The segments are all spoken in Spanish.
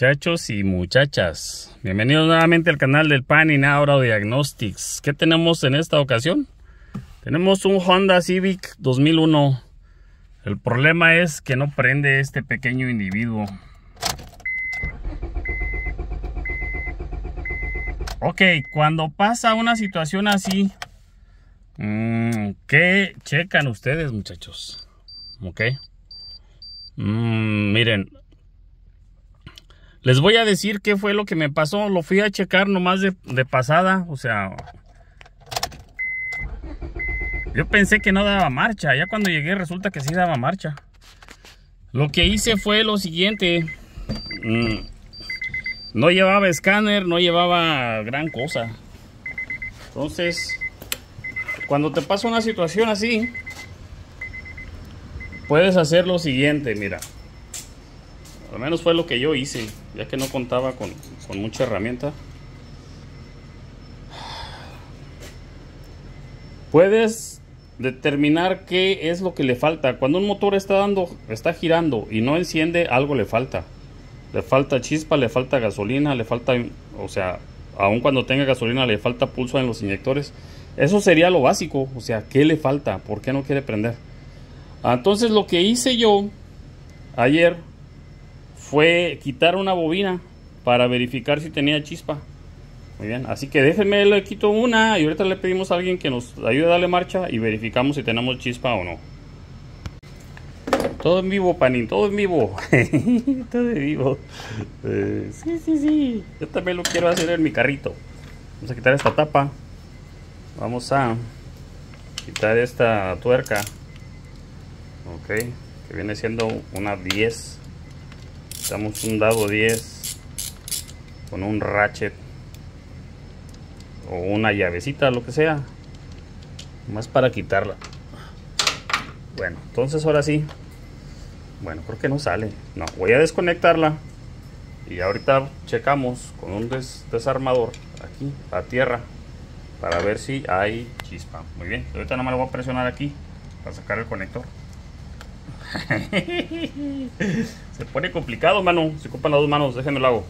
muchachos y muchachas. Bienvenidos nuevamente al canal del Pan y Diagnostics. ¿Qué tenemos en esta ocasión? Tenemos un Honda Civic 2001. El problema es que no prende este pequeño individuo. Ok, cuando pasa una situación así, mm, ¿qué checan ustedes muchachos? Ok. Mm, miren, les voy a decir qué fue lo que me pasó. Lo fui a checar nomás de, de pasada. O sea, yo pensé que no daba marcha. Ya cuando llegué resulta que sí daba marcha. Lo que hice fue lo siguiente. Mm, no llevaba escáner, no llevaba gran cosa. Entonces, cuando te pasa una situación así, puedes hacer lo siguiente, mira. Al menos fue lo que yo hice, ya que no contaba con, mucha herramienta. Puedes determinar qué es lo que le falta. Cuando un motor está dando, está girando y no enciende, algo le falta. Le falta chispa, le falta gasolina, le falta, o sea, aun cuando tenga gasolina le falta pulso en los inyectores. Eso sería lo básico, o sea, ¿qué le falta? ¿Por qué no quiere prender? Entonces lo que hice yo ayer fue quitar una bobina para verificar si tenía chispa. Muy bien, así que déjenme, le quito una y ahorita le pedimos a alguien que nos ayude a darle marcha y verificamos si tenemos chispa o no. Todo en vivo, Panín, todo en vivo. todo en vivo. Eh, sí, sí, sí. Yo también lo quiero hacer en mi carrito. Vamos a quitar esta tapa. Vamos a quitar esta tuerca. Ok, que viene siendo una 10 necesitamos un dado 10 con un ratchet o una llavecita lo que sea más para quitarla bueno entonces ahora sí bueno creo que no sale no voy a desconectarla y ahorita checamos con un desarmador aquí a tierra para ver si hay chispa muy bien ahorita nomás lo voy a presionar aquí para sacar el conector Se pone complicado, mano. Se ocupan las dos manos, déjenme lo hago.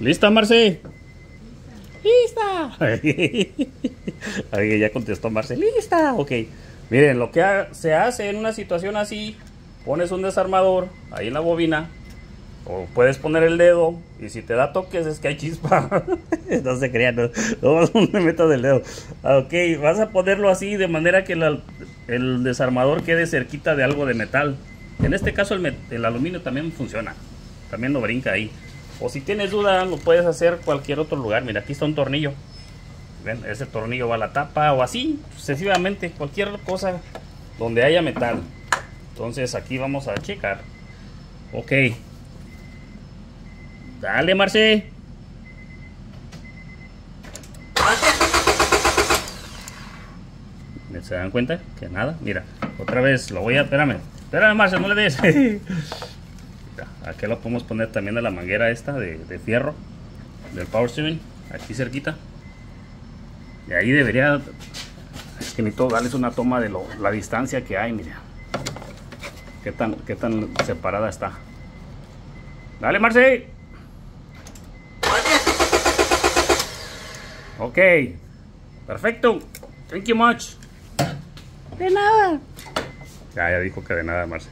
¿Lista, Marce? ¡Lista! ya contestó Marce. ¡Lista! Ok. Miren, lo que se hace en una situación así, pones un desarmador ahí en la bobina, o puedes poner el dedo y si te da toques es que hay chispa. no se crean, no, no, el dedo. Ok, vas a ponerlo así de manera que la, el desarmador quede cerquita de algo de metal. En este caso el, aluminio también funciona, también lo brinca ahí. O si tienes duda, lo puedes hacer cualquier otro lugar. Mira, aquí está un tornillo. ¿Ven? Ese tornillo va a la tapa o así, sucesivamente, cualquier cosa donde haya metal. Entonces aquí vamos a checar. Ok. Dale, Marce. ¿Se dan cuenta? Que nada, mira, otra vez lo voy a... Espérame, espérame Marcia, no le des. Aquí lo podemos poner también a la manguera esta de, fierro del power steering, aquí cerquita. Y ahí debería... Es que todo darles una toma de la distancia que hay, mira. Qué tan, qué tan separada está. Dale, Marce. Ok. Perfecto. Thank you much. De nada. Ya, dijo que de nada, Marce.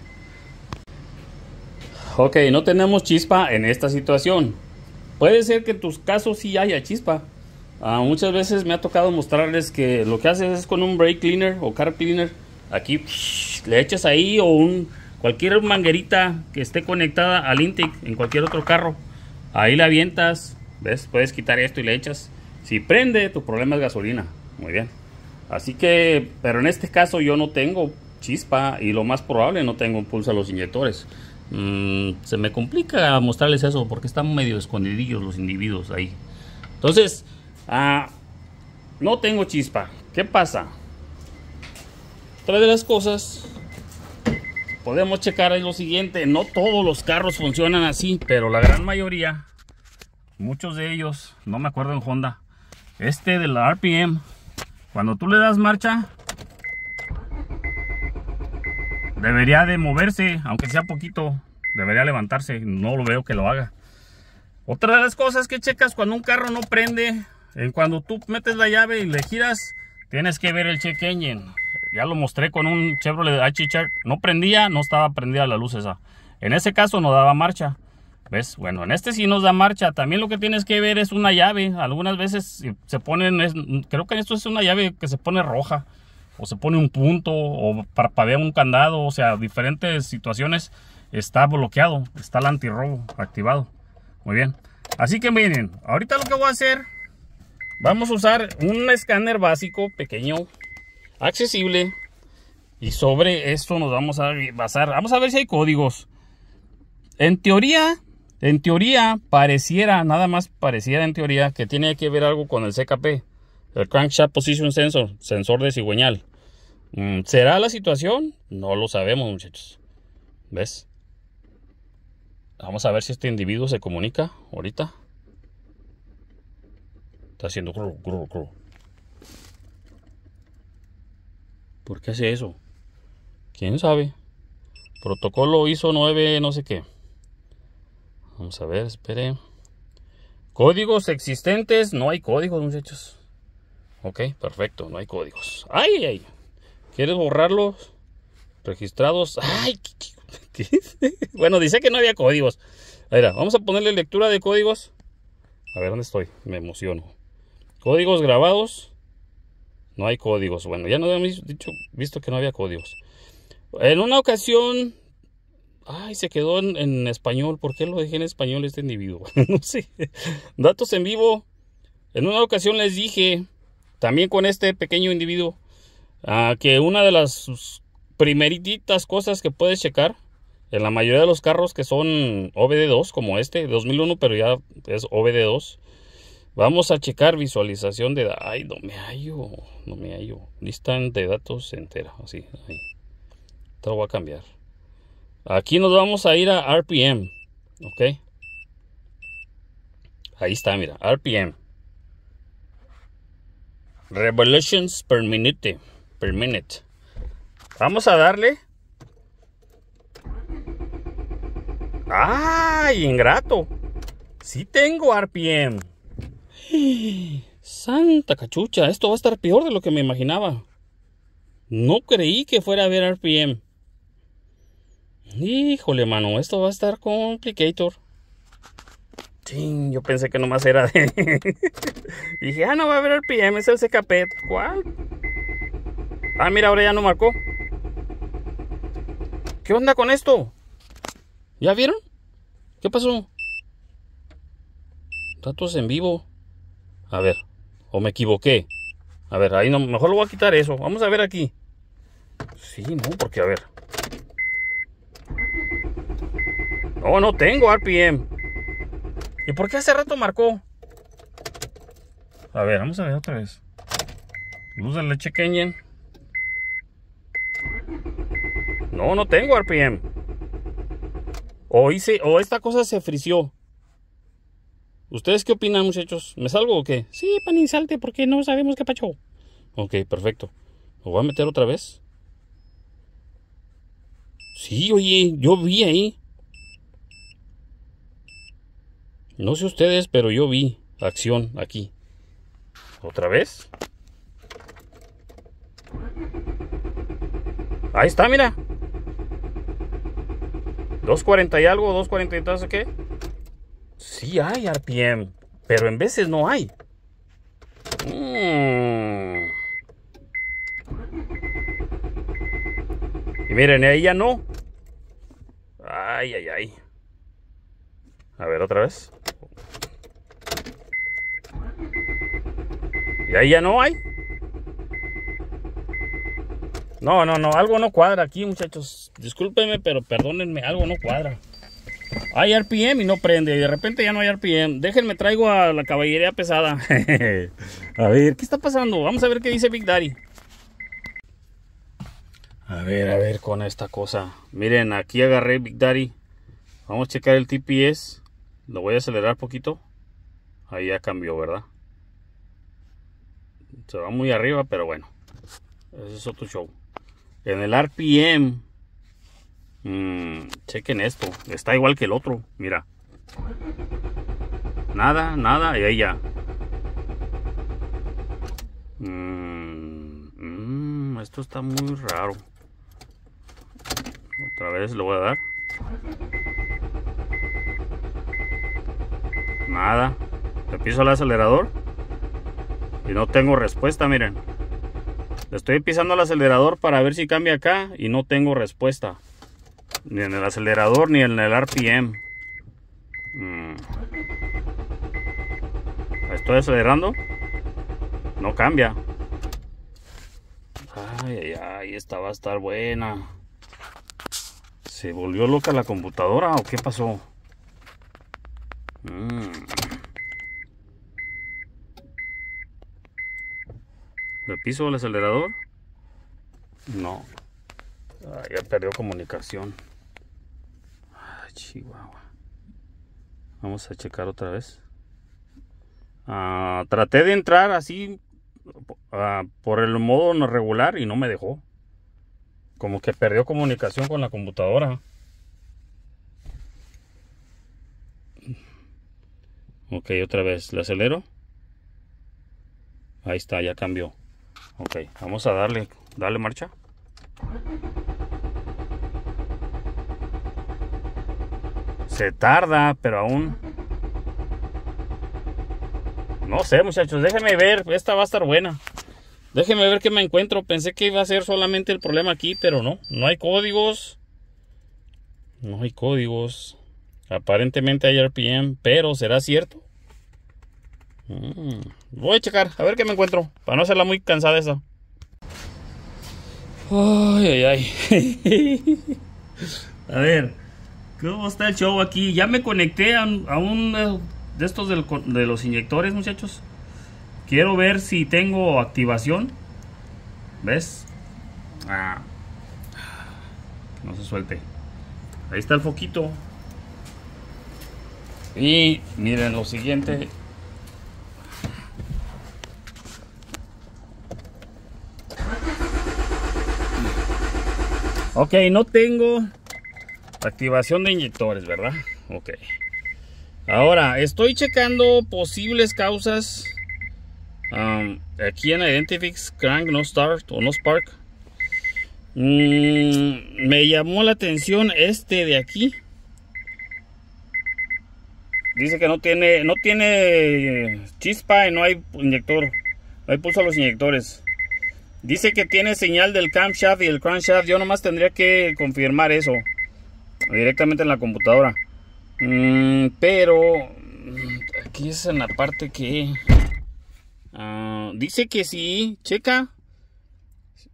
Ok, no tenemos chispa en esta situación. Puede ser que en tus casos sí haya chispa. Ah, muchas veces me ha tocado mostrarles que lo que haces es con un brake cleaner o car cleaner. Aquí le echas ahí o un cualquier manguerita que esté conectada al Intic en cualquier otro carro. Ahí la avientas. ¿Ves? Puedes quitar esto y le echas. Si prende, tu problema es gasolina. Muy bien. Así que, pero en este caso yo no tengo chispa y lo más probable no tengo impulso a los inyectores. Mm, se me complica mostrarles eso porque están medio escondidillos los individuos ahí. Entonces, ah, no tengo chispa. ¿Qué pasa? Otra de las cosas, podemos checar ahí lo siguiente. No todos los carros funcionan así, pero la gran mayoría, muchos de ellos, no me acuerdo en Honda, este de la RPM cuando tú le das marcha, debería de moverse, aunque sea poquito, debería levantarse, no lo veo que lo haga. Otra de las cosas que checas cuando un carro no prende, en cuando tú metes la llave y le giras, tienes que ver el check engine. Ya lo mostré con un Chevrolet h -Chart. no prendía, no estaba prendida la luz esa. En ese caso no daba marcha. ¿Ves? Bueno, en este sí nos da marcha. También lo que tienes que ver es una llave. Algunas veces se ponen, creo que en esto es una llave que se pone roja, o se pone un punto, o parpadea un candado, o sea, diferentes situaciones está bloqueado, está el antirrobo activado. Muy bien. Así que miren, ahorita lo que voy a hacer, vamos a usar un escáner básico, pequeño, accesible. Y sobre esto nos vamos a basar, vamos a ver si hay códigos. En teoría, en teoría, pareciera, nada más pareciera en teoría, que tiene que ver algo con el CKP, el Crankshaft Position Sensor, sensor de cigüeñal. Mm, ¿Será la situación? No lo sabemos, muchachos. ¿Ves? Vamos a ver si este individuo se comunica ahorita. Está haciendo gru, ¿Por qué hace eso? ¿Quién sabe? Protocolo ISO 9, no sé qué. Vamos a ver, espere. Códigos existentes. No hay códigos, muchachos. Ok, perfecto, no hay códigos. ¡Ay, ay! ¿Quieres borrarlos? Registrados. ¡Ay! ¿qué, bueno, dice que no había códigos. ver, vamos a ponerle lectura de códigos. A ver, ¿dónde estoy? Me emociono. Códigos grabados. No hay códigos. Bueno, ya no habíamos dicho, visto que no había códigos. En una ocasión Ay, se quedó en, español. ¿Por qué lo dejé en español este individuo? no sé. Datos en vivo. En una ocasión les dije, también con este pequeño individuo, ah, que una de las primeritas cosas que puedes checar en la mayoría de los carros que son OBD2, como este, 2001, pero ya es OBD2. Vamos a checar visualización de... Ay, no me hallo, no me hallo. Lista de datos entera, así. Ahí. Te lo voy a cambiar. Aquí nos vamos a ir a RPM. Ok. Ahí está, mira. RPM. Revolutions per minute. Per minute. Vamos a darle. ¡Ay, ingrato! Sí tengo RPM. Santa cachucha, esto va a estar peor de lo que me imaginaba. No creí que fuera a haber RPM. Híjole, mano, esto va a estar complicator. Sí, yo pensé que nomás era de... Dije, ah, no va a haber el PM, es el CKP. ¿Cuál? Ah, mira, ahora ya no marcó. ¿Qué onda con esto? ¿Ya vieron? ¿Qué pasó? Datos en vivo. A ver, o me equivoqué. A ver, ahí no, mejor lo voy a quitar eso. Vamos a ver aquí. Sí, no, porque a ver. No, no tengo RPM. ¿Y por qué hace rato marcó? A ver, vamos a ver otra vez. Luz de leche Kenyan. No, no tengo RPM. O hice, o oh, esta cosa se frició. ¿Ustedes qué opinan, muchachos? ¿Me salgo o qué? Sí, y salte, porque no sabemos qué pacho. Ok, perfecto. ¿Lo voy a meter otra vez? Sí, oye, yo vi ahí. No sé ustedes, pero yo vi acción aquí. ¿Otra vez? Ahí está, mira. 240 y algo, 240 y ¿qué? Sí hay RPM, pero en veces no hay. Mm. Y miren, ahí ya no. Ay, ay, ay. A ver, otra vez. Y ahí ya no hay. No, no, no, algo no cuadra aquí, muchachos. Discúlpenme, pero perdónenme, algo no cuadra. Hay RPM y no prende. De repente ya no hay RPM. Déjenme traigo a la caballería pesada. a ver, ¿qué está pasando? Vamos a ver qué dice Big Daddy. A ver, a ver con esta cosa. Miren, aquí agarré Big Daddy. Vamos a checar el TPS. Lo voy a acelerar poquito. Ahí ya cambió, ¿verdad? se va muy arriba, pero bueno, ese es otro show. En el RPM, mm, chequen esto, está igual que el otro, mira. Nada, nada, y ahí ya. Mm, mm, esto está muy raro. Otra vez lo voy a dar. Nada. Le piso el acelerador. Y no tengo respuesta, miren. estoy pisando el acelerador para ver si cambia acá y no tengo respuesta. Ni en el acelerador ni en el RPM. Mm. Estoy acelerando. No cambia. Ay, ay, ay, esta va a estar buena. ¿Se volvió loca la computadora o qué pasó? Mm. ¿Le piso el acelerador? No. Ah, ya perdió comunicación. chihuahua. Vamos a checar otra vez. Ah, traté de entrar así ah, por el modo no regular y no me dejó. Como que perdió comunicación con la computadora. Ok, otra vez. ¿Le acelero? Ahí está, ya cambió ok vamos a darle darle marcha se tarda pero aún no sé muchachos déjenme ver esta va a estar buena déjenme ver qué me encuentro pensé que iba a ser solamente el problema aquí pero no no hay códigos no hay códigos aparentemente hay RPM pero será cierto mm. Voy a checar, a ver qué me encuentro, para no hacerla muy cansada esa. Ay, ay, ay. a ver, ¿cómo está el show aquí? Ya me conecté a, uno eh, de estos de los inyectores, muchachos. Quiero ver si tengo activación. ¿Ves? Ah. No se suelte. Ahí está el foquito. Y miren lo siguiente. Ok, no tengo activación de inyectores, ¿verdad? Ok. Ahora, estoy checando posibles causas um, aquí en Identifix Crank No Start o No Spark. Mm, me llamó la atención este de aquí. Dice que no tiene, no tiene chispa y no hay inyector. No hay pulso a los inyectores. Dice que tiene señal del camshaft y el crankshaft. Yo nomás tendría que confirmar eso directamente en la computadora. Mm, pero mm, aquí es en la parte que ah, dice que sí. Checa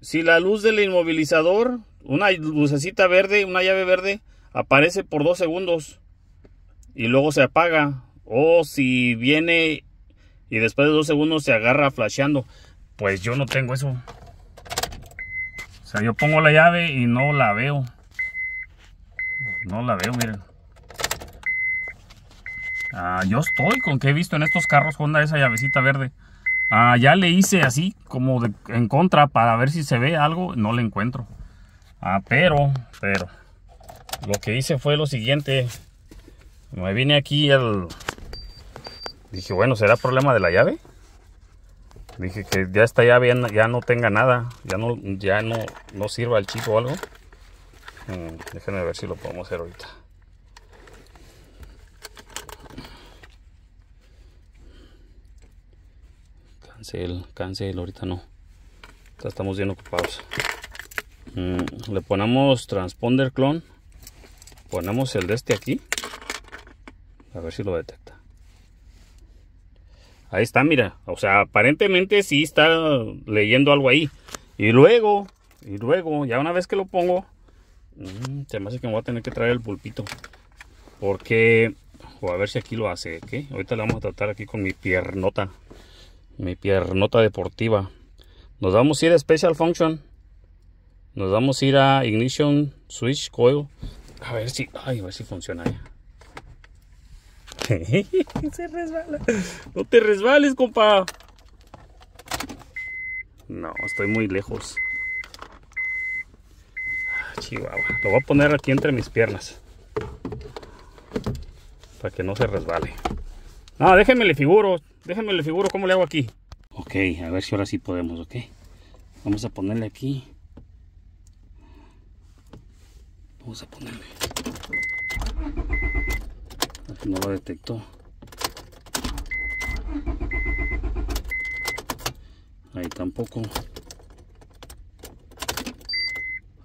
si la luz del inmovilizador, una lucecita verde, una llave verde, aparece por dos segundos y luego se apaga. O si viene y después de dos segundos se agarra flasheando pues yo no tengo eso. O sea, yo pongo la llave y no la veo. No la veo, miren. Ah, yo estoy con que he visto en estos carros Honda esa llavecita verde. Ah, ya le hice así, como en contra, para ver si se ve algo. No le encuentro. Ah, pero, pero. Lo que hice fue lo siguiente. Me vine aquí el, Dije, bueno, ¿será problema de la llave? Dije que ya está ya bien, ya no tenga nada, ya no, ya no, no sirva el chico o algo. Mm, déjenme ver si lo podemos hacer ahorita. Cancel, cancel, ahorita no. Ya estamos bien ocupados. Mm, le ponemos transponder clone. Ponemos el de este aquí. A ver si lo detecta. Ahí está, mira. O sea, aparentemente sí está leyendo algo ahí. Y luego, y luego, ya una vez que lo pongo, mm, se me hace que me voy a tener que traer el pulpito. Porque, o a ver si aquí lo hace, ¿qué? Ahorita lo vamos a tratar aquí con mi piernota. Mi piernota deportiva. Nos vamos a ir a Special Function. Nos vamos a ir a Ignition Switch Coil. A ver si, ay, a ver si funciona. Se resbala. No te resbales, compa. No, estoy muy lejos. Ah, Chihuahua. Lo voy a poner aquí entre mis piernas. Para que no se resbale. No, déjenme le figuro. Déjenme le figuro cómo le hago aquí. Ok, a ver si ahora sí podemos, ok. Vamos a ponerle aquí. Vamos a ponerle. Pues no lo detectó. Ahí tampoco.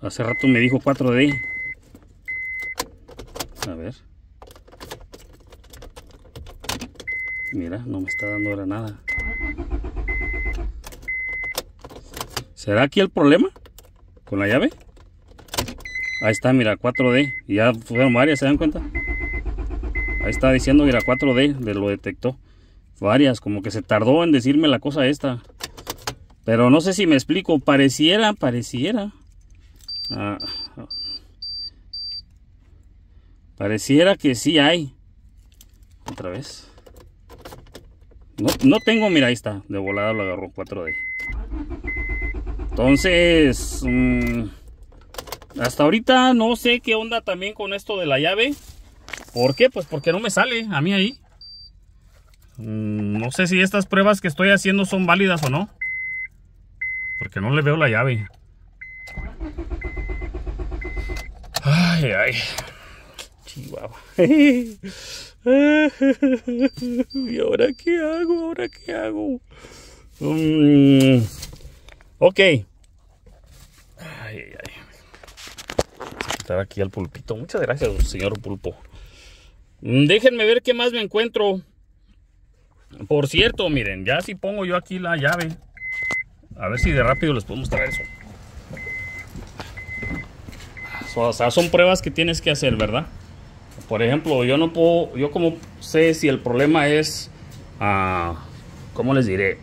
Hace rato me dijo 4D. A ver. Mira, no me está dando ahora nada. ¿Será aquí el problema? ¿Con la llave? Ahí está, mira, 4D. Ya fueron varias, ¿se dan cuenta? Ahí está diciendo que era 4D de lo detectó. Varias, como que se tardó en decirme la cosa esta. Pero no sé si me explico. Pareciera, pareciera. Ah. pareciera que sí hay. Otra vez. No, tengo, mira, ahí está. De volada lo agarró 4D. Entonces... Mm, hasta ahorita no sé qué onda también con esto de la llave. ¿Por qué? Pues porque no me sale a mí ahí. Mm, no sé si estas pruebas que estoy haciendo son válidas o no. Porque no le veo la llave. Ay, ay. Chihuahua. ¿Y ahora qué hago? ¿Ahora qué hago? Mm, ok. Ay, ay, ay. Quitar aquí al pulpito. Muchas gracias, señor pulpo. Déjenme ver qué más me encuentro. Por cierto, miren, ya si pongo yo aquí la llave. A ver si de rápido les puedo mostrar eso. O sea, son pruebas que tienes que hacer, ¿verdad? Por ejemplo, yo no puedo, yo como sé si el problema es, ah, ¿cómo les diré?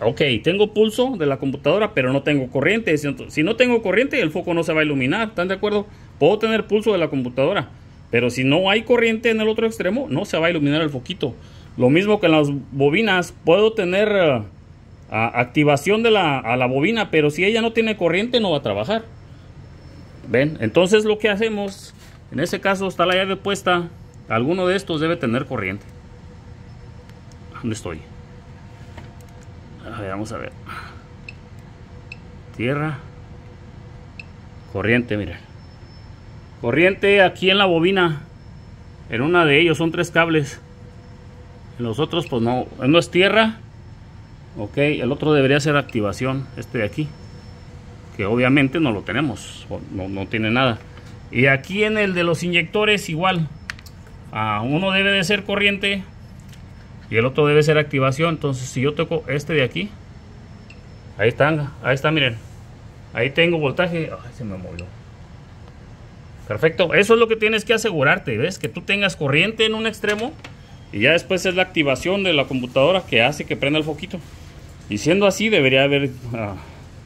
Ok, tengo pulso de la computadora, pero no tengo corriente. Si no tengo corriente, el foco no se va a iluminar, ¿están de acuerdo? Puedo tener pulso de la computadora, pero si no hay corriente en el otro extremo, no se va a iluminar el foquito. Lo mismo que en las bobinas, puedo tener eh, activación de la, a la bobina, pero si ella no tiene corriente no va a trabajar. ¿Ven? Entonces lo que hacemos, en ese caso está la llave puesta, alguno de estos debe tener corriente. ¿Dónde estoy? A ver, vamos a ver. Tierra. Corriente, miren. Corriente aquí en la bobina. En una de ellos son tres cables. En los otros pues no. no es tierra. Ok, el otro debería ser activación. Este de aquí. Que obviamente no lo tenemos. No, tiene nada. Y aquí en el de los inyectores igual. a uno debe de ser corriente. Y el otro debe ser activación. Entonces si yo toco este de aquí. Ahí está, ahí está, miren. Ahí tengo voltaje. se me movió. Perfecto, eso es lo que tienes que asegurarte, ¿ves? Que tú tengas corriente en un extremo y ya después es la activación de la computadora que hace que prenda el foquito. Y siendo así debería haber ah,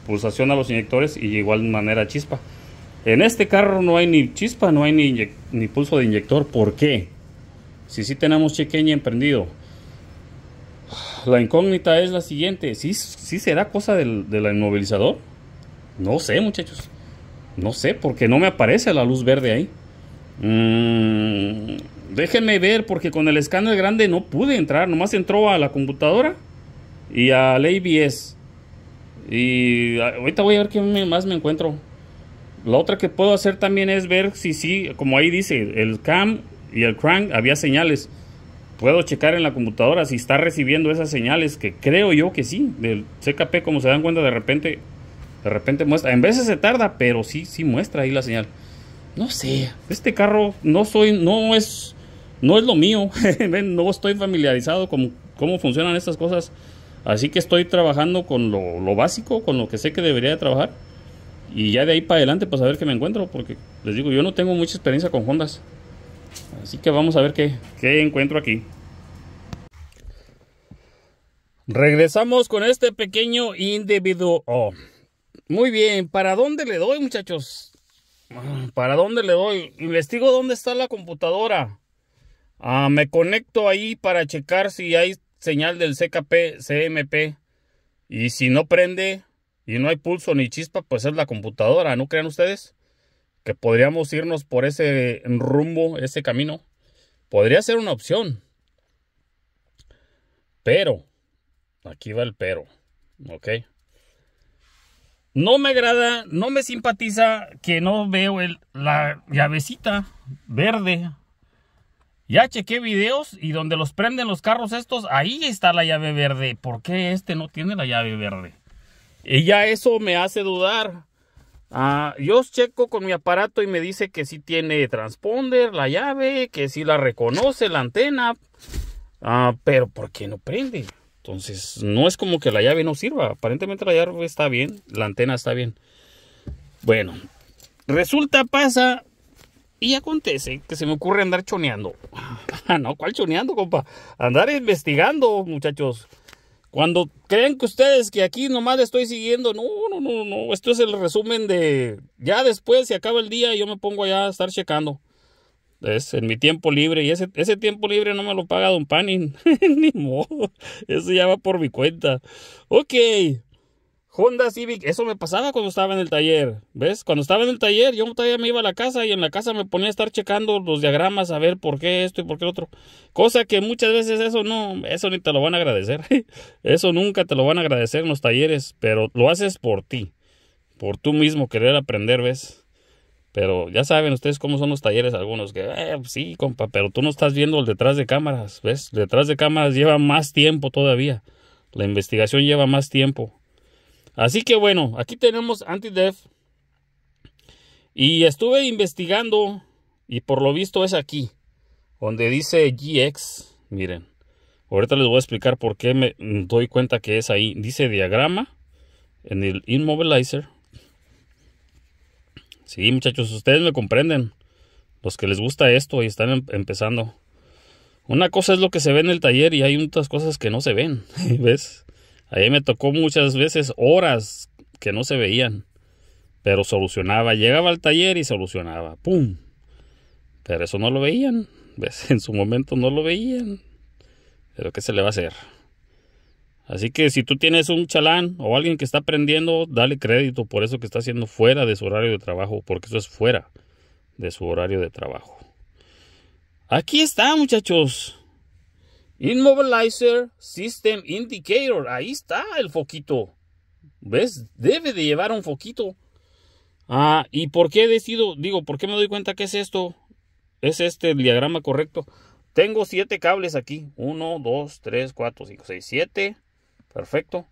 pulsación a los inyectores y de igual manera chispa. En este carro no hay ni chispa, no hay ni, pulso de inyector. ¿Por qué? Si sí tenemos chequeña emprendido. La incógnita es la siguiente. ¿Sí, sí será cosa del, del inmovilizador? No sé muchachos. No sé, porque no me aparece la luz verde ahí. Mm, déjenme ver, porque con el escáner grande no pude entrar. Nomás entró a la computadora y al ABS. Y ah, ahorita voy a ver qué más me encuentro. La otra que puedo hacer también es ver si sí, como ahí dice, el cam y el crank había señales. Puedo checar en la computadora si está recibiendo esas señales, que creo yo que sí, del CKP, como se dan cuenta de repente, de repente muestra. En veces se tarda, pero sí, sí muestra ahí la señal. No sé. Este carro no soy, no es, no es lo mío. no estoy familiarizado con cómo funcionan estas cosas. Así que estoy trabajando con lo, básico, con lo que sé que debería trabajar. Y ya de ahí para adelante, pues a ver qué me encuentro. Porque les digo, yo no tengo mucha experiencia con Hondas. Así que vamos a ver qué, qué encuentro aquí. Regresamos con este pequeño individuo. Oh. Muy bien, ¿para dónde le doy, muchachos? ¿Para dónde le doy? Investigo dónde está la computadora. Ah, me conecto ahí para checar si hay señal del CKP, CMP. Y si no prende y no hay pulso ni chispa, pues es la computadora. ¿No crean ustedes? Que podríamos irnos por ese rumbo, ese camino. Podría ser una opción. Pero, aquí va el pero. ¿Ok? No me agrada, no me simpatiza que no veo el, la llavecita verde. Ya chequé videos y donde los prenden los carros estos, ahí está la llave verde. ¿Por qué este no tiene la llave verde? Y ya eso me hace dudar. Ah, yo checo con mi aparato y me dice que sí tiene transponder, la llave, que sí la reconoce, la antena. Ah, pero ¿por qué no prende? Entonces, no es como que la llave no sirva. Aparentemente la llave está bien, la antena está bien. Bueno, resulta, pasa y acontece que se me ocurre andar choneando. no, ¿cuál choneando, compa? Andar investigando, muchachos. Cuando creen que ustedes que aquí nomás le estoy siguiendo, no, no, no, no. Esto es el resumen de ya después se acaba el día yo me pongo allá a estar checando es en mi tiempo libre y ese, ese tiempo libre no me lo paga Don Panin, ni modo, eso ya va por mi cuenta. Ok, Honda Civic, eso me pasaba cuando estaba en el taller, ¿ves? Cuando estaba en el taller yo todavía me iba a la casa y en la casa me ponía a estar checando los diagramas a ver por qué esto y por qué otro, cosa que muchas veces eso no, eso ni te lo van a agradecer, eso nunca te lo van a agradecer en los talleres, pero lo haces por ti, por tú mismo querer aprender, ¿ves? Pero ya saben ustedes cómo son los talleres algunos, que eh, pues sí, compa, pero tú no estás viendo el detrás de cámaras, ¿ves? detrás de cámaras lleva más tiempo todavía. La investigación lleva más tiempo. Así que bueno, aquí tenemos Antidev Y estuve investigando y por lo visto es aquí, donde dice GX. Miren, ahorita les voy a explicar por qué me doy cuenta que es ahí. Dice diagrama en el Immobilizer Sí, muchachos, ustedes me comprenden. Los que les gusta esto y están em-, empezando. Una cosa es lo que se ve en el taller y hay otras cosas que no se ven, ¿ves? Ahí me tocó muchas veces horas que no se veían, pero solucionaba. Llegaba al taller y solucionaba. ¡Pum! Pero eso no lo veían, ¿ves? En su momento no lo veían. Pero ¿qué se le va a hacer? Así que si tú tienes un chalán o alguien que está aprendiendo, dale crédito por eso que está haciendo fuera de su horario de trabajo, porque eso es fuera de su horario de trabajo. Aquí está, muchachos. Immobilizer System Indicator. Ahí está el foquito. ¿Ves? Debe de llevar un foquito. Ah, ¿y por qué he decidido? Digo, ¿por qué me doy cuenta que es esto? Es este el diagrama correcto. Tengo siete cables aquí. Uno, dos, tres, cuatro, cinco, seis, siete. Perfecto.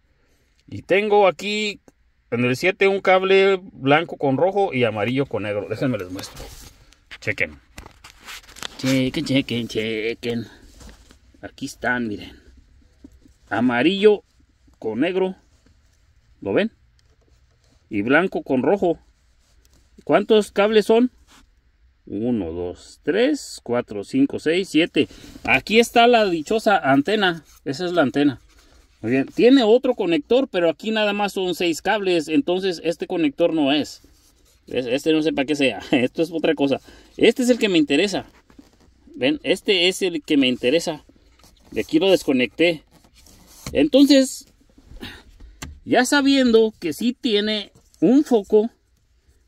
Y tengo aquí en el 7 un cable blanco con rojo y amarillo con negro. Déjenme les muestro. Chequen. Chequen, chequen, chequen. Aquí están, miren. Amarillo con negro. ¿Lo ven? Y blanco con rojo. ¿Cuántos cables son? 1, 2, 3, 4, 5, 6, 7. Aquí está la dichosa antena. Esa es la antena. Tiene otro conector, pero aquí nada más son seis cables, entonces este conector no es. Este no sé para qué sea, esto es otra cosa. Este es el que me interesa. Ven, este es el que me interesa. De aquí lo desconecté. Entonces, ya sabiendo que sí tiene un foco,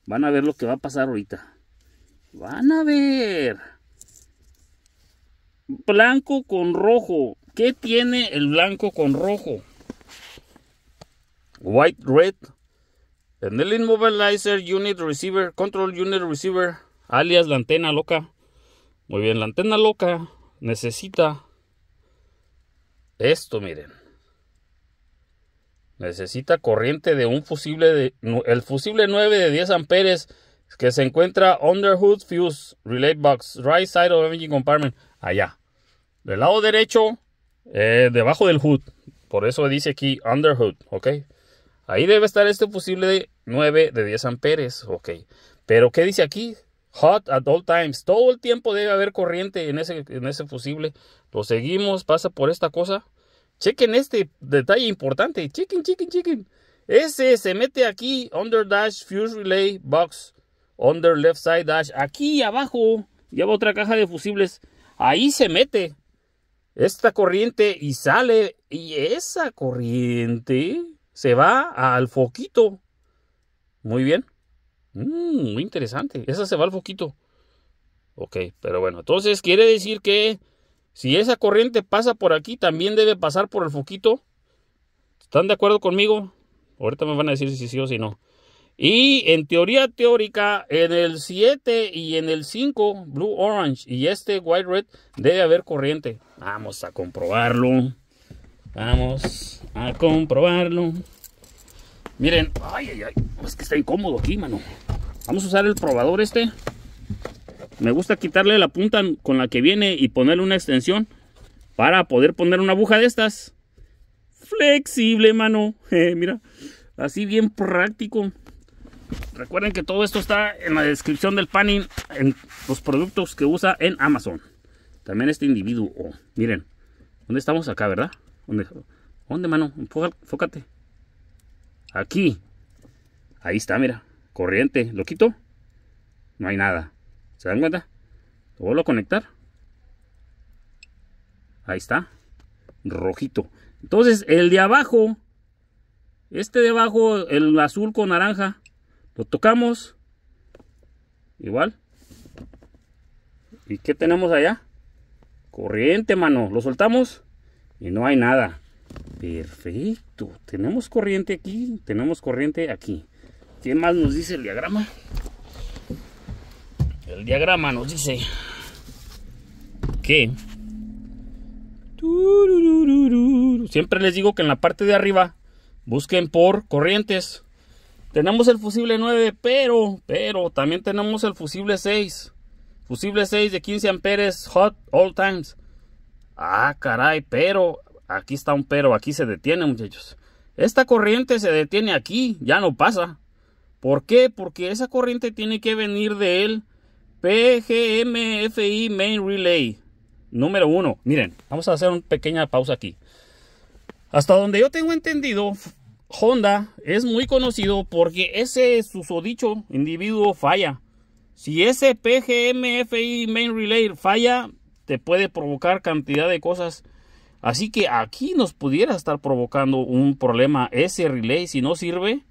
van a ver lo que va a pasar ahorita. Van a ver. Blanco con rojo. ¿Qué tiene el blanco con rojo? White, red. en el Immobilizer Unit Receiver, Control Unit Receiver, alias la antena loca. Muy bien, la antena loca necesita esto, miren. Necesita corriente de un fusible de el fusible 9 de 10 amperes que se encuentra under hood fuse relay box right side of engine compartment allá. Del lado derecho eh, debajo del hood. Por eso dice aquí under hood, ¿ok? Ahí debe estar este fusible de 9 de 10 amperes, ¿ok? Pero ¿qué dice aquí? Hot at all times. Todo el tiempo debe haber corriente en ese, en ese fusible. Lo seguimos, pasa por esta cosa. Chequen este detalle importante. Chequen, chequen, chequen. Ese se mete aquí, under dash, fuse relay, box, under left side dash. Aquí abajo lleva otra caja de fusibles. Ahí se mete esta corriente y sale y esa corriente se va al foquito. Muy bien. Mm, muy interesante. Esa se va al foquito. Ok, pero bueno, entonces quiere decir que si esa corriente pasa por aquí, también debe pasar por el foquito. ¿Están de acuerdo conmigo? Ahorita me van a decir si sí o si no. Y en teoría teórica, en el 7 y en el 5, Blue Orange y este White Red debe haber corriente. Vamos a comprobarlo. Vamos a comprobarlo. Miren, ay, ay, ay, es que está incómodo aquí, mano. Vamos a usar el probador este. Me gusta quitarle la punta con la que viene y ponerle una extensión para poder poner una aguja de estas. Flexible, mano. mira, así bien práctico. Recuerden que todo esto está en la descripción del panning en los productos que usa en Amazon. También este individuo. Miren, ¿dónde estamos acá, verdad? ¿Dónde, ¿Dónde mano? Fócate Aquí. Ahí está, mira. Corriente. ¿Lo quito? No hay nada. ¿Se dan cuenta? Lo vuelvo a conectar. Ahí está. Rojito. Entonces, el de abajo. Este de abajo, el azul con naranja. Lo tocamos. Igual. ¿Y qué tenemos allá? Corriente, mano. Lo soltamos y no hay nada. Perfecto. Tenemos corriente aquí. Tenemos corriente aquí. ¿Quién más nos dice el diagrama? El diagrama nos dice que... Siempre les digo que en la parte de arriba busquen por corrientes. Tenemos el fusible 9, pero, pero también tenemos el fusible 6. Fusible 6 de 15 amperes hot all times. Ah, caray, pero aquí está un pero, aquí se detiene, muchachos. Esta corriente se detiene aquí, ya no pasa. ¿Por qué? Porque esa corriente tiene que venir del PGMFI Main Relay número 1. Miren, vamos a hacer una pequeña pausa aquí. Hasta donde yo tengo entendido, Honda es muy conocido porque ese susodicho individuo falla. Si ese PGMFI Main Relay falla, te puede provocar cantidad de cosas. Así que aquí nos pudiera estar provocando un problema ese relay si no sirve.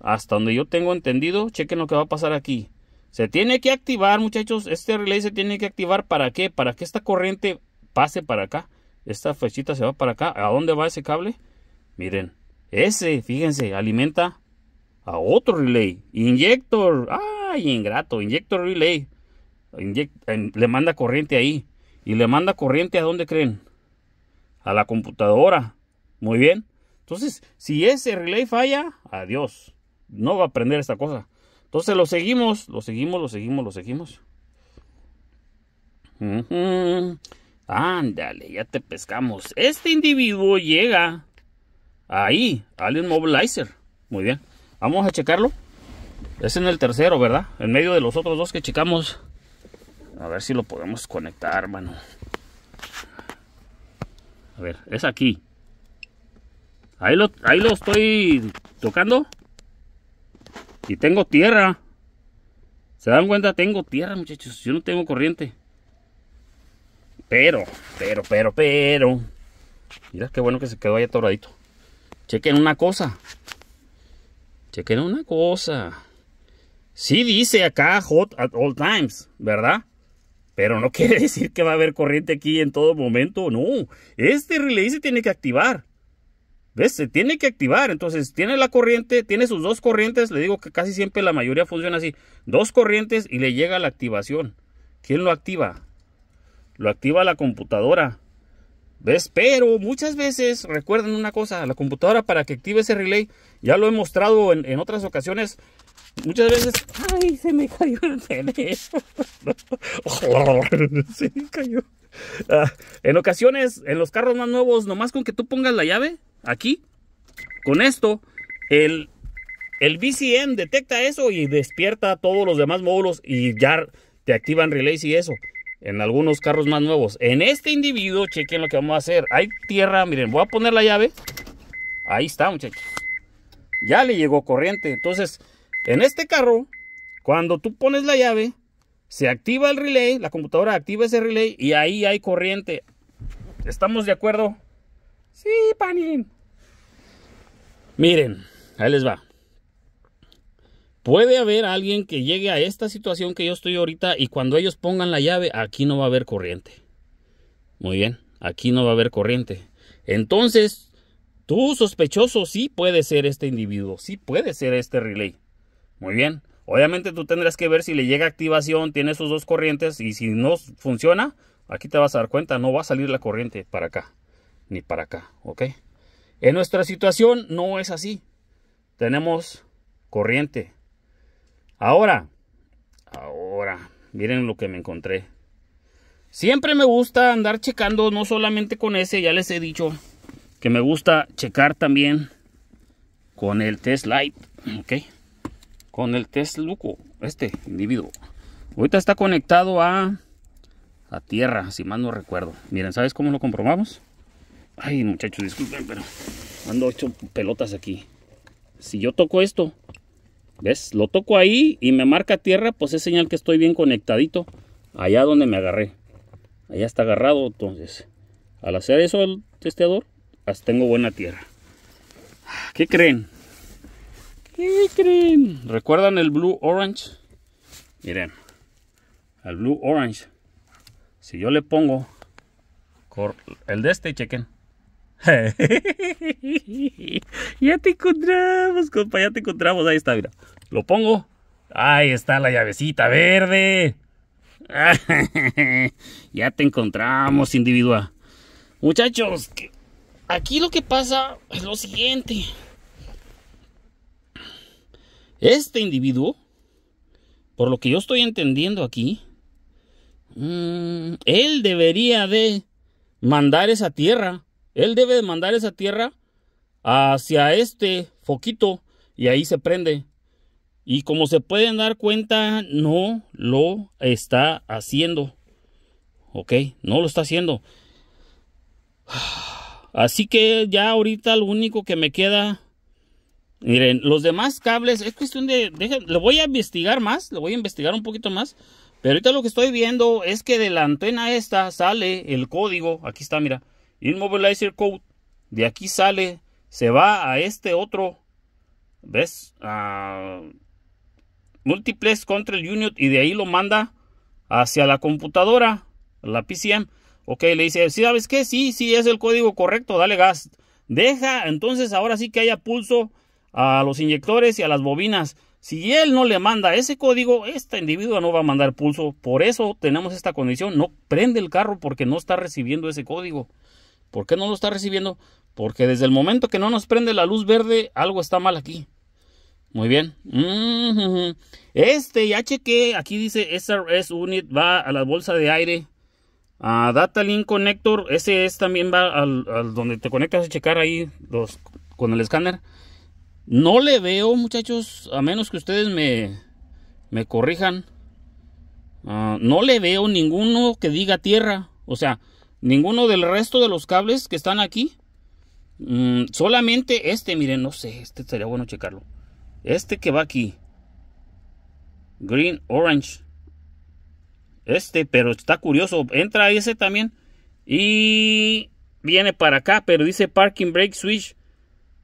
Hasta donde yo tengo entendido, chequen lo que va a pasar aquí. Se tiene que activar, muchachos. Este relay se tiene que activar para qué? Para que esta corriente pase para acá. Esta flechita se va para acá. ¿A dónde va ese cable? Miren, ese, fíjense, alimenta a otro relay. Inyector. ¡Ay, ingrato! Inyector relay. le manda corriente ahí. Y le manda corriente a dónde creen. A la computadora. Muy bien. Entonces, si ese relay falla, adiós. No va a aprender esta cosa. Entonces lo seguimos, lo seguimos, lo seguimos, lo seguimos. Ándale, ya te pescamos. Este individuo llega Ahí, Alien Mobilizer. Muy bien. Vamos a checarlo. Es en el tercero, ¿verdad? En medio de los otros dos que checamos. A ver si lo podemos conectar, hermano. A ver, es aquí. Ahí lo, ahí lo estoy tocando. Y tengo tierra. ¿Se dan cuenta? Tengo tierra, muchachos. Yo no tengo corriente. Pero, pero, pero, pero. Mira qué bueno que se quedó ahí atoradito. Chequen una cosa. Chequen una cosa. Sí dice acá hot at all times, ¿verdad? Pero no quiere decir que va a haber corriente aquí en todo momento, no. Este relay se tiene que activar. ¿Ves? Se tiene que activar. Entonces, tiene la corriente, tiene sus dos corrientes. Le digo que casi siempre la mayoría funciona así. Dos corrientes y le llega la activación. ¿Quién lo activa? Lo activa la computadora. ¿Ves? Pero muchas veces recuerden una cosa, la computadora para que active ese relay, ya lo he mostrado en, en otras ocasiones, muchas veces, ay, se me cayó el teléfono. se me cayó. Ah, en ocasiones, en los carros más nuevos, nomás con que tú pongas la llave aquí, con esto, el, el BCM detecta eso y despierta todos los demás módulos y ya te activan relays y eso en algunos carros más nuevos. En este individuo, chequen lo que vamos a hacer. Hay tierra, miren, voy a poner la llave. Ahí está, muchachos. Ya le llegó corriente. Entonces, en este carro, cuando tú pones la llave, se activa el relay, la computadora activa ese relay y ahí hay corriente. ¿Estamos de acuerdo? Sí, panín Miren, ahí les va. Puede haber alguien que llegue a esta situación que yo estoy ahorita y cuando ellos pongan la llave, aquí no va a haber corriente. Muy bien, aquí no va a haber corriente. Entonces, tú sospechoso sí puede ser este individuo, sí puede ser este relay. Muy bien. Obviamente tú tendrás que ver si le llega activación, tiene sus dos corrientes y si no funciona, aquí te vas a dar cuenta, no va a salir la corriente para acá ni para acá, ¿ok? En nuestra situación no es así. Tenemos corriente, Ahora, ahora, miren lo que me encontré. Siempre me gusta andar checando, no solamente con ese, ya les he dicho que me gusta checar también con el test light, ok, con el test luco, este individuo. Ahorita está conectado a, a tierra, si mal no recuerdo. Miren, ¿sabes cómo lo comprobamos? Ay, muchachos, disculpen, pero ando hecho pelotas aquí. Si yo toco esto, ¿Ves? Lo toco ahí y me marca tierra, pues es señal que estoy bien conectadito. Allá donde me agarré. Allá está agarrado, entonces. Al hacer eso el testeador, hasta tengo buena tierra. ¿Qué creen? ¿Qué creen? ¿Recuerdan el Blue Orange? Miren. Al Blue Orange. Si yo le pongo el de este, chequen. ya te encontramos, compa, ya te encontramos. Ahí está, mira. Lo pongo. Ahí está la llavecita verde. ya te encontramos, individuo Muchachos, aquí lo que pasa es lo siguiente. Este individuo, por lo que yo estoy entendiendo aquí, mm, él debería de mandar esa tierra él debe de mandar esa tierra hacia este foquito y ahí se prende. Y como se pueden dar cuenta, no lo está haciendo. ¿Ok? No lo está haciendo. Así que ya ahorita lo único que me queda... Miren, los demás cables es cuestión de... Dejen, voy a investigar más, lo voy a investigar un poquito más. Pero ahorita lo que estoy viendo es que de la antena esta sale el código. Aquí está, mira. Inmovilizer Code. De aquí sale, se va a este otro. ¿Ves? múltiples multiplex Control Unit y de ahí lo manda hacia la computadora, la PCM. Ok, le dice, ¿sí sabes qué? Sí, sí, es el código correcto, dale gas. Deja, entonces ahora sí que haya pulso a los inyectores y a las bobinas. Si él no le manda ese código, Esta individua no va a mandar pulso. Por eso tenemos esta condición. No prende el carro porque no está recibiendo ese código. ¿Por qué no lo está recibiendo? Porque desde el momento que no nos prende la luz verde, algo está mal aquí. Muy bien. Este, ya chequé. Aquí dice SRS Unit va a la bolsa de aire. A Data Link Connector. Ese es también va al, donde te conectas a checar ahí con el escáner. No le veo, muchachos. A menos que ustedes me, me corrijan. Ah, no le veo ninguno que diga tierra. O sea, Ninguno del resto de los cables que están aquí. Mm, solamente este, miren, no sé, este sería bueno checarlo. Este que va aquí. Green, orange. Este, pero está curioso. Entra ese también. Y viene para acá, pero dice parking brake switch.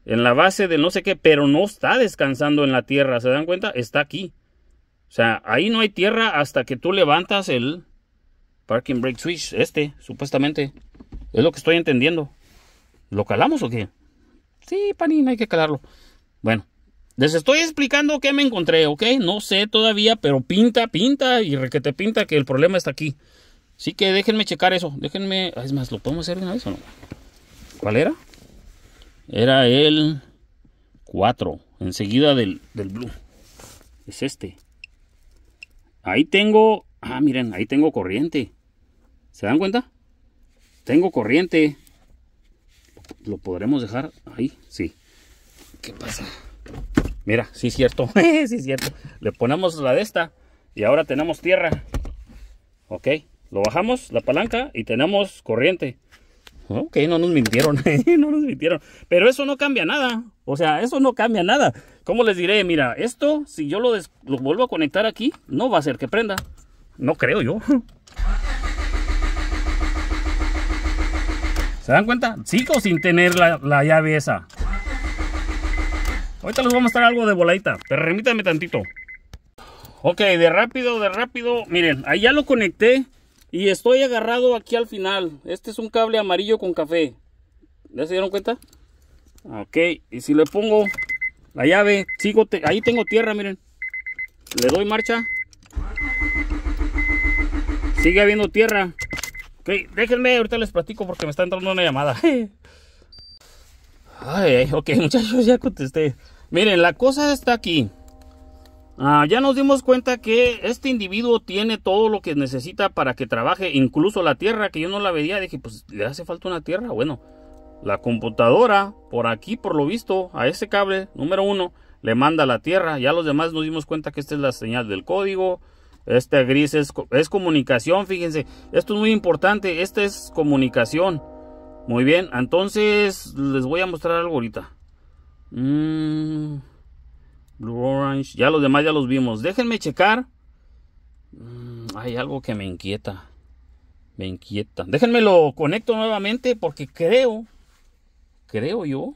En la base de no sé qué, pero no está descansando en la tierra. ¿Se dan cuenta? Está aquí. O sea, ahí no hay tierra hasta que tú levantas el, Parking brake switch, este, supuestamente. Es lo que estoy entendiendo. ¿Lo calamos o qué? Sí, panín, hay que calarlo. Bueno, les estoy explicando qué me encontré, ¿ok? No sé todavía, pero pinta, pinta y requete pinta que el problema está aquí. Así que déjenme checar eso. Déjenme. Es más, ¿lo podemos hacer de una vez o no? ¿Cuál era? Era el 4. Enseguida del, del blue. Es este. Ahí tengo Ah, miren, ahí tengo corriente. ¿Se dan cuenta? Tengo corriente. ¿Lo podremos dejar ahí? Sí. ¿Qué pasa? Mira, sí es cierto. sí es cierto. Le ponemos la de esta y ahora tenemos tierra. Ok. Lo bajamos, la palanca, y tenemos corriente. Ok, no nos mintieron. no nos mintieron. Pero eso no cambia nada. O sea, eso no cambia nada. ¿Cómo les diré? Mira, esto, si yo lo, lo vuelvo a conectar aquí, no va a hacer que prenda. No creo yo. ¿Se dan cuenta? Sigo sin tener la, llave esa. Ahorita les voy a mostrar algo de voladita, pero tantito. Ok, de rápido, de rápido. Miren, ahí ya lo conecté y estoy agarrado aquí al final. Este es un cable amarillo con café. ¿Ya se dieron cuenta? Ok, y si le pongo la llave, sigo ahí tengo tierra, miren. Le doy marcha. Sigue habiendo tierra. Ok, déjenme, ahorita les platico porque me está entrando una llamada. Ay, ok, muchachos, ya contesté. Miren, la cosa está aquí. Ah, ya nos dimos cuenta que este individuo tiene todo lo que necesita para que trabaje, incluso la tierra, que yo no la veía. Dije, pues le hace falta una tierra. Bueno, la computadora, por aquí, por lo visto, a ese cable número uno, le manda la tierra. Ya los demás nos dimos cuenta que esta es la señal del código, este gris es, comunicación, fíjense. Esto es muy importante. Esta es comunicación. Muy bien, entonces les voy a mostrar algo ahorita. Mm, blue Orange. Ya los demás ya los vimos. Déjenme checar. Mm, hay algo que me inquieta. Me inquieta. Déjenme lo conecto nuevamente porque creo. Creo yo.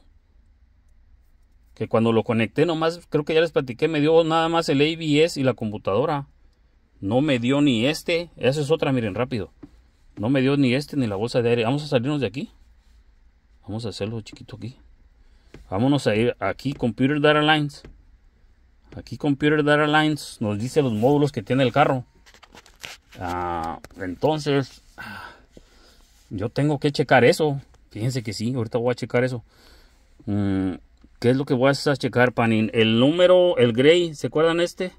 Que cuando lo conecté nomás, creo que ya les platiqué, me dio nada más el ABS y la computadora. No me dio ni este. Esa es otra, miren, rápido. No me dio ni este ni la bolsa de aire. Vamos a salirnos de aquí. Vamos a hacerlo chiquito aquí. Vámonos a ir aquí, Computer Data Lines. Aquí Computer Data Lines nos dice los módulos que tiene el carro. Ah, entonces, ah, yo tengo que checar eso. Fíjense que sí, ahorita voy a checar eso. Mm, ¿Qué es lo que voy a checar, Panin? El número, el gray, ¿se acuerdan este?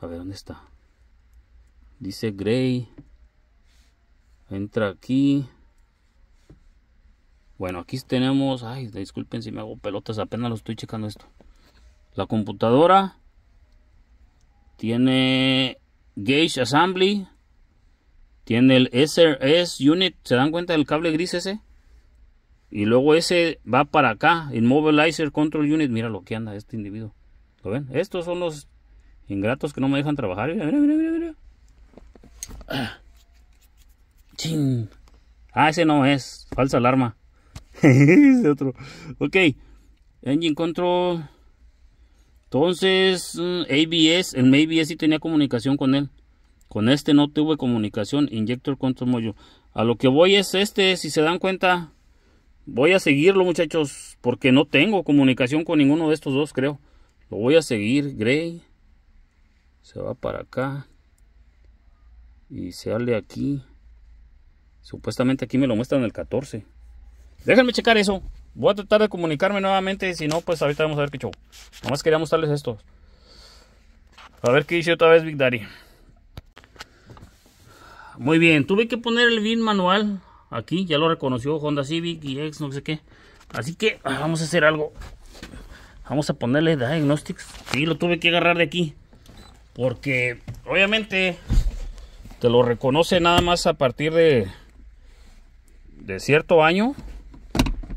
A ver, ¿dónde está? dice Gray. Entra aquí. Bueno, aquí tenemos... Ay, disculpen si me hago pelotas, apenas lo estoy checando esto. La computadora. Tiene Gauge Assembly. Tiene el SRS Unit. ¿Se dan cuenta del cable gris ese? Y luego ese va para acá. Immobilizer Control Unit. Mira lo que anda este individuo. ¿Lo ven? Estos son los ingratos que no me dejan trabajar. Mira, mira, mira, mira. Ah, ese no es. Falsa alarma. otro. Ok. Engine control. Entonces, mm, ABS. El ABS sí tenía comunicación con él. Con este no tuve comunicación. Injector control module. A lo que voy es este. Si se dan cuenta. Voy a seguirlo, muchachos. Porque no tengo comunicación con ninguno de estos dos, creo. Lo voy a seguir. Gray. Se va para acá y sale aquí supuestamente aquí me lo muestran el 14 déjenme checar eso voy a tratar de comunicarme nuevamente si no pues ahorita vamos a ver qué show nomás quería mostrarles esto a ver qué dice otra vez Big Daddy muy bien tuve que poner el VIN manual aquí ya lo reconoció Honda Civic y X no sé qué así que ah, vamos a hacer algo vamos a ponerle diagnostics y lo tuve que agarrar de aquí porque obviamente te lo reconoce nada más a partir de, de cierto año.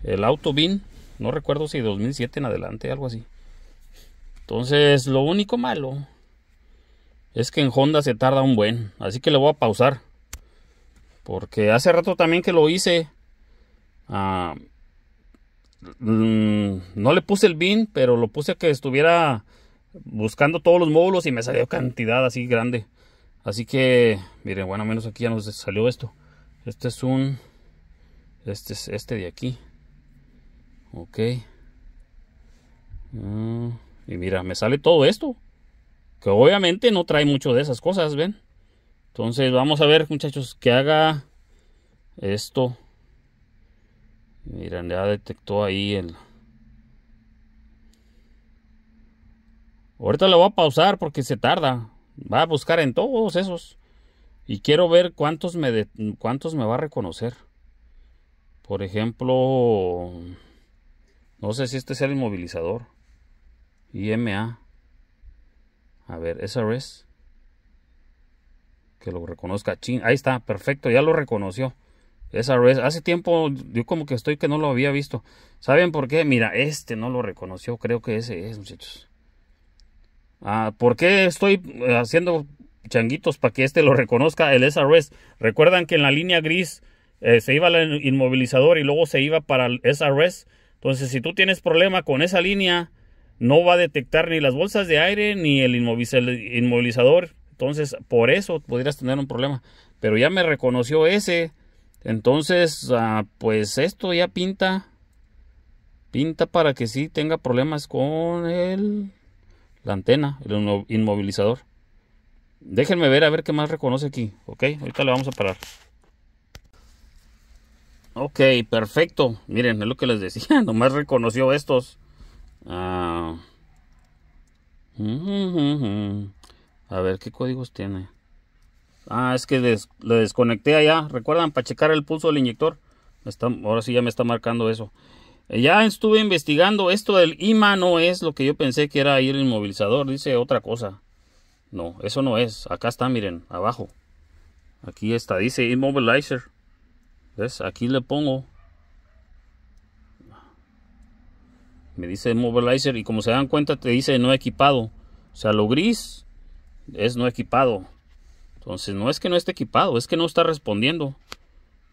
El auto BIN, no recuerdo si 2007 en adelante, algo así. Entonces, lo único malo es que en Honda se tarda un buen. Así que le voy a pausar. Porque hace rato también que lo hice. Ah, mm, no le puse el bin, pero lo puse a que estuviera buscando todos los módulos y me salió cantidad así grande. Así que, miren, bueno, menos aquí ya nos salió esto. Este es un... Este es este de aquí. Ok. Mm, y mira, me sale todo esto. Que obviamente no trae mucho de esas cosas, ¿ven? Entonces vamos a ver, muchachos, que haga esto. Miren, ya detectó ahí el... Ahorita lo voy a pausar porque se tarda. Va a buscar en todos esos. Y quiero ver cuántos me, cuántos me va a reconocer. Por ejemplo, no sé si este es el inmovilizador. IMA. A ver, SRS. Que lo reconozca. ahí está, perfecto, ya lo reconoció. SRS. Hace tiempo yo como que estoy que no lo había visto. ¿Saben por qué? Mira, este no lo reconoció. Creo que ese es, muchachos. Ah, ¿Por qué estoy eh, haciendo changuitos para que este lo reconozca el SRS? Recuerdan que en la línea gris eh, se iba el inmovilizador y luego se iba para el SRS. Entonces, si tú tienes problema con esa línea, no va a detectar ni las bolsas de aire ni el inmovilizador. Entonces, por eso podrías tener un problema. Pero ya me reconoció ese. Entonces, ah, pues esto ya pinta. Pinta para que sí tenga problemas con el la antena, el inmovilizador. Déjenme ver a ver qué más reconoce aquí. Ok, ahorita le vamos a parar. Ok, perfecto. Miren, es lo que les decía. Nomás reconoció estos. Ah. A ver, ¿qué códigos tiene? Ah, es que le desconecté allá. Recuerdan, para checar el pulso del inyector. ahora sí ya me está marcando eso. Eh, ya estuve investigando esto del IMA, no es lo que yo pensé que era ir el inmovilizador, dice otra cosa. No, eso no es. Acá está, miren, abajo. Aquí está, dice Inmovilizer. ¿Ves? Aquí le pongo. Me dice Inmovilizer y como se dan cuenta te dice no equipado. O sea, lo gris es no equipado. Entonces no es que no esté equipado, es que no está respondiendo.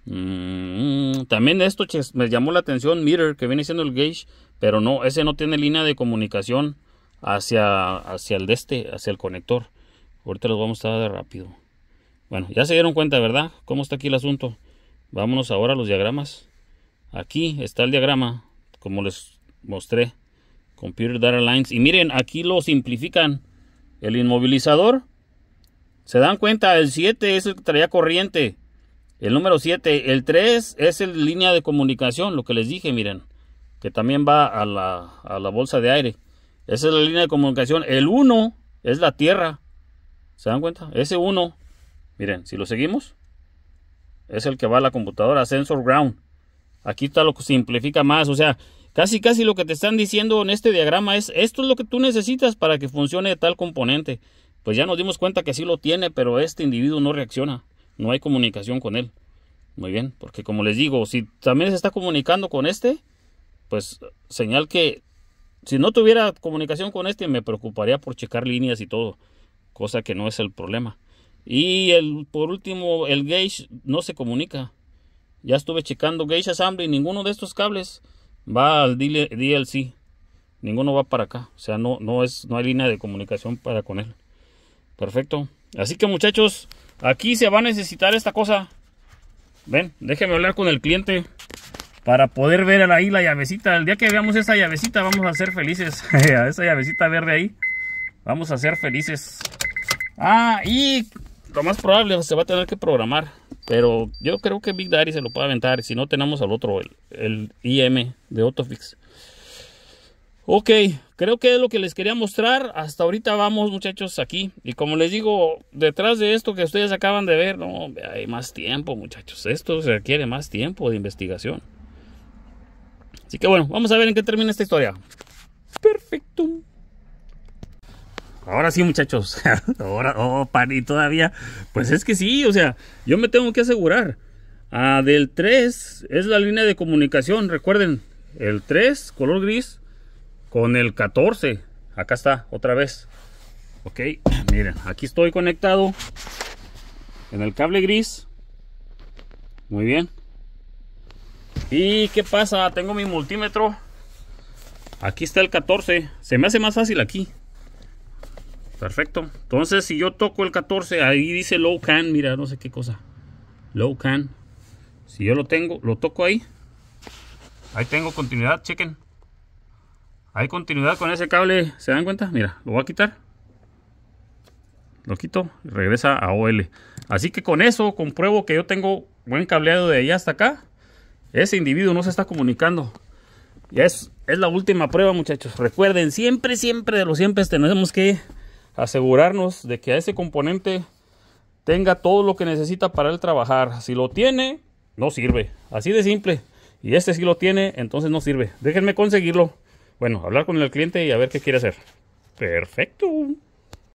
Mm, también esto me llamó la atención, Mirror, que viene siendo el gauge, pero no, ese no tiene línea de comunicación hacia, hacia el de este, hacia el conector. Ahorita los vamos a dar rápido. Bueno, ya se dieron cuenta, ¿verdad? ¿Cómo está aquí el asunto? Vámonos ahora a los diagramas. Aquí está el diagrama, como les mostré. Computer Data Lines. Y miren, aquí lo simplifican. El inmovilizador. Se dan cuenta, el 7 es el que traía corriente. El número 7, el 3 es el línea de comunicación, lo que les dije, miren, que también va a la, a la bolsa de aire. Esa es la línea de comunicación. El 1 es la tierra. ¿Se dan cuenta? Ese 1, miren, si lo seguimos, es el que va a la computadora, sensor ground. Aquí está lo que simplifica más, o sea, casi casi lo que te están diciendo en este diagrama es, esto es lo que tú necesitas para que funcione tal componente. Pues ya nos dimos cuenta que sí lo tiene, pero este individuo no reacciona. No hay comunicación con él. Muy bien, porque como les digo, si también se está comunicando con este, pues señal que si no tuviera comunicación con este, me preocuparía por checar líneas y todo, cosa que no es el problema. Y el, por último, el gauge no se comunica. Ya estuve checando gauge y ninguno de estos cables va al DLC. Ninguno va para acá, o sea, no, no, es, no hay línea de comunicación para con él. Perfecto. Así que muchachos, Aquí se va a necesitar esta cosa. Ven, déjeme hablar con el cliente para poder ver ahí la llavecita. El día que veamos esa llavecita vamos a ser felices. esa llavecita verde ahí. Vamos a ser felices. Ah, y lo más probable se va a tener que programar. Pero yo creo que Big Daddy se lo puede aventar. Si no tenemos al otro, el, el IM de Autofix. Ok, creo que es lo que les quería mostrar. Hasta ahorita vamos, muchachos, aquí. Y como les digo, detrás de esto que ustedes acaban de ver, no, hay más tiempo, muchachos. Esto requiere más tiempo de investigación. Así que bueno, vamos a ver en qué termina esta historia. Perfecto. Ahora sí, muchachos. Ahora, oh, y todavía. Pues es que sí, o sea, yo me tengo que asegurar. Ah, del 3 es la línea de comunicación. Recuerden, el 3, color gris, con el 14 acá está otra vez ok miren aquí estoy conectado en el cable gris muy bien y qué pasa tengo mi multímetro aquí está el 14 se me hace más fácil aquí perfecto entonces si yo toco el 14 ahí dice low can mira no sé qué cosa low can si yo lo tengo lo toco ahí ahí tengo continuidad chequen hay continuidad con ese cable, ¿se dan cuenta? Mira, lo voy a quitar. Lo quito y regresa a OL. Así que con eso compruebo que yo tengo buen cableado de allá hasta acá. Ese individuo no se está comunicando. Y es, es la última prueba, muchachos. Recuerden, siempre, siempre de los siempre este, tenemos que asegurarnos de que ese componente tenga todo lo que necesita para él trabajar. Si lo tiene, no sirve. Así de simple. Y este si lo tiene, entonces no sirve. Déjenme conseguirlo. Bueno, hablar con el cliente y a ver qué quiere hacer. Perfecto.